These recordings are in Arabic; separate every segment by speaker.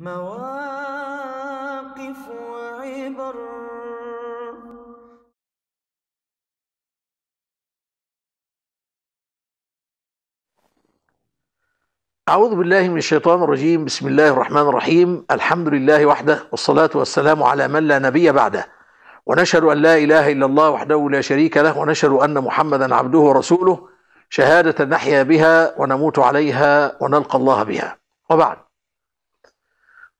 Speaker 1: مواقف وعبر أعوذ بالله من الشيطان الرجيم بسم الله الرحمن الرحيم الحمد لله وحده والصلاة والسلام على من لا نبي بعده ونشهد أن لا إله إلا الله وحده لا شريك له ونشهد أن محمدا عبده ورسوله شهادة نحيا بها ونموت عليها ونلقى الله بها وبعد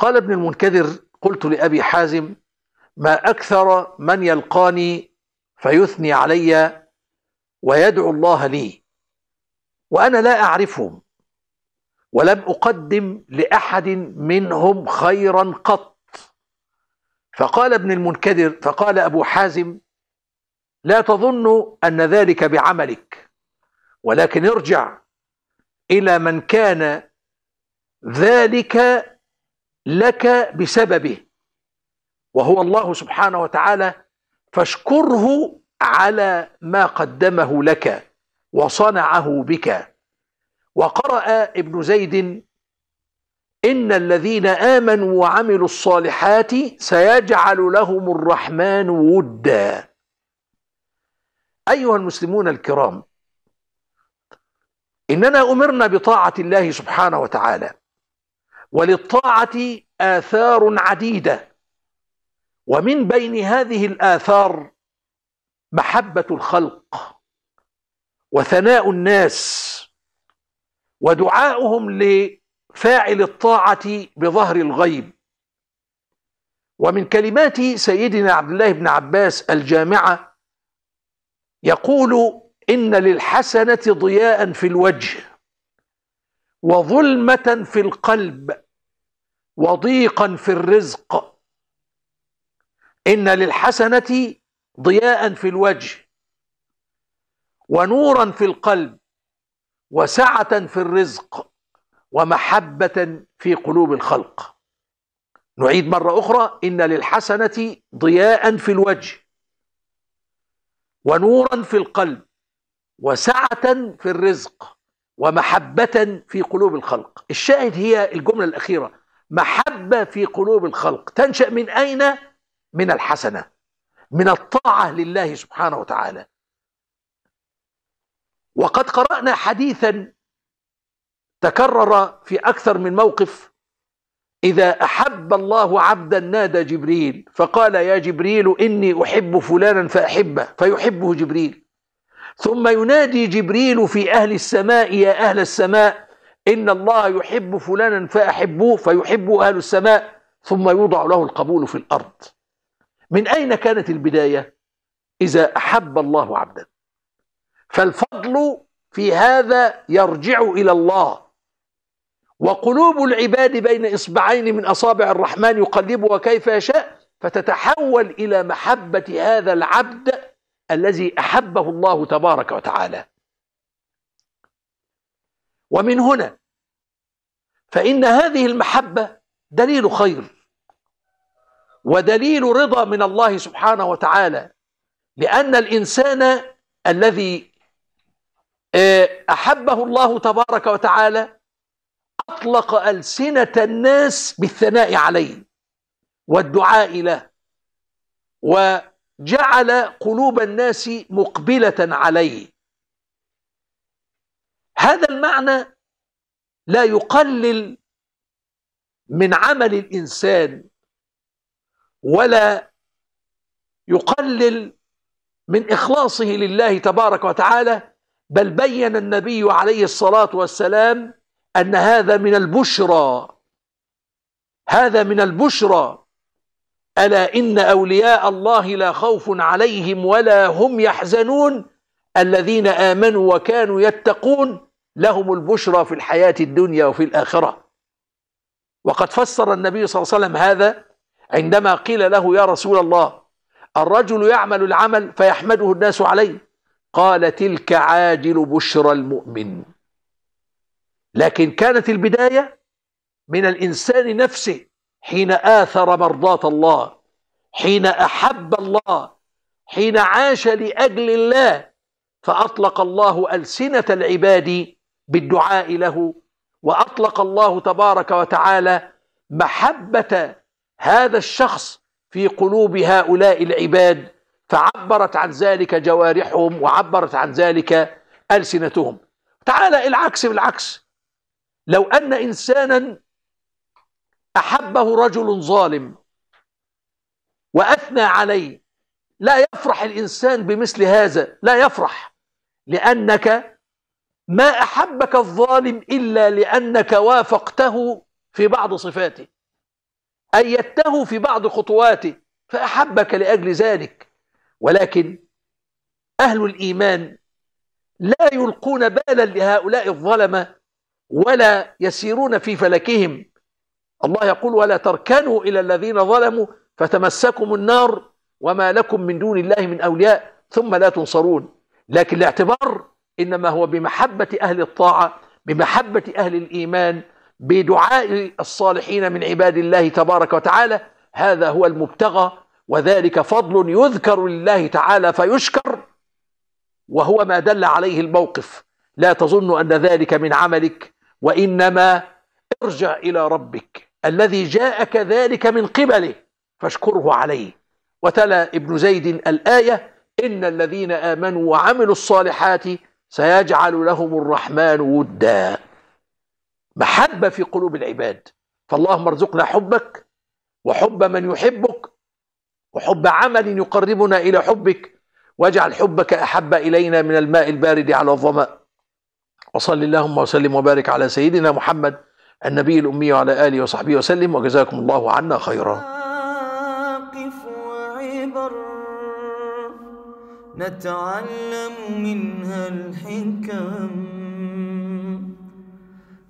Speaker 1: قال ابن المنكدر قلت لأبي حازم ما أكثر من يلقاني فيثني علي ويدعو الله لي وأنا لا أعرفهم ولم أقدم لأحد منهم خيرا قط فقال ابن المنكدر فقال أبو حازم لا تظن أن ذلك بعملك ولكن ارجع إلى من كان ذلك لك بسببه وهو الله سبحانه وتعالى فاشكره على ما قدمه لك وصنعه بك وقرأ ابن زيد إن الذين آمنوا وعملوا الصالحات سيجعل لهم الرحمن ودا أيها المسلمون الكرام إننا أمرنا بطاعة الله سبحانه وتعالى وللطاعة آثار عديدة ومن بين هذه الآثار محبة الخلق وثناء الناس ودعاؤهم لفاعل الطاعة بظهر الغيب ومن كلمات سيدنا عبد الله بن عباس الجامعة يقول إن للحسنة ضياء في الوجه وظلمه في القلب وضيقا في الرزق ان للحسنه ضياء في الوجه ونورا في القلب وسعه في الرزق ومحبه في قلوب الخلق نعيد مره اخرى ان للحسنه ضياء في الوجه ونورا في القلب وسعه في الرزق ومحبة في قلوب الخلق الشاهد هي الجملة الأخيرة محبة في قلوب الخلق تنشأ من أين؟ من الحسنة من الطاعة لله سبحانه وتعالى وقد قرأنا حديثا تكرر في أكثر من موقف إذا أحب الله عبدا نادى جبريل فقال يا جبريل إني أحب فلانا فأحبه فيحبه جبريل ثم ينادي جبريل في أهل السماء يا أهل السماء إن الله يحب فلانا فأحبوه فيحبه أهل السماء ثم يوضع له القبول في الأرض من أين كانت البداية؟ إذا أحب الله عبدا فالفضل في هذا يرجع إلى الله وقلوب العباد بين إصبعين من أصابع الرحمن يقلبها كيف يشاء فتتحول إلى محبة هذا العبد الذي احبه الله تبارك وتعالى ومن هنا فان هذه المحبه دليل خير ودليل رضا من الله سبحانه وتعالى لان الانسان الذي آه، احبه الله تبارك وتعالى اطلق السنه الناس بالثناء عليه والدعاء له جعل قلوب الناس مقبلة عليه هذا المعنى لا يقلل من عمل الإنسان ولا يقلل من إخلاصه لله تبارك وتعالى بل بين النبي عليه الصلاة والسلام أن هذا من البشرى هذا من البشرى ألا إن أولياء الله لا خوف عليهم ولا هم يحزنون الذين آمنوا وكانوا يتقون لهم البشرى في الحياة الدنيا وفي الآخرة وقد فسر النبي صلى الله عليه وسلم هذا عندما قيل له يا رسول الله الرجل يعمل العمل فيحمده الناس عليه قال تلك عاجل بشرى المؤمن لكن كانت البداية من الإنسان نفسه حين آثر مرضاة الله حين أحب الله حين عاش لأجل الله فأطلق الله ألسنة العباد بالدعاء له وأطلق الله تبارك وتعالى محبة هذا الشخص في قلوب هؤلاء العباد فعبرت عن ذلك جوارحهم وعبرت عن ذلك ألسنتهم تعالى العكس بالعكس لو أن إنسانا أحبه رجل ظالم وأثنى عليه لا يفرح الإنسان بمثل هذا لا يفرح لأنك ما أحبك الظالم إلا لأنك وافقته في بعض صفاته أيدته في بعض خطواته فأحبك لأجل ذلك ولكن أهل الإيمان لا يلقون بالا لهؤلاء الظلمة ولا يسيرون في فلكهم الله يقول ولا تركنوا إلى الذين ظلموا فتمسكم النار وما لكم من دون الله من أولياء ثم لا تنصرون لكن الاعتبار إنما هو بمحبة أهل الطاعة بمحبة أهل الإيمان بدعاء الصالحين من عباد الله تبارك وتعالى هذا هو المبتغى وذلك فضل يذكر لله تعالى فيشكر وهو ما دل عليه الموقف لا تظن أن ذلك من عملك وإنما ارجع إلى ربك الذي جاءك ذلك من قبله فاشكره عليه وتلا ابن زيد الآية إن الذين آمنوا وعملوا الصالحات سيجعل لهم الرحمن ودا محبة في قلوب العباد فاللهم ارزقنا حبك وحب من يحبك وحب عمل يقربنا إلى حبك واجعل حبك أحب إلينا من الماء البارد على الظمأ وصل اللهم وسلم وبارك على سيدنا محمد النبي الأمي وعلى آله وصحبه وسلم وجزاكم الله عنا خيرا وعبر نتعلم منها الحكم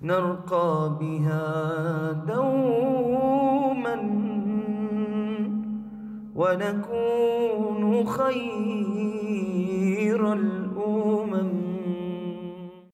Speaker 1: نرقى بها دوما ونكون خيرا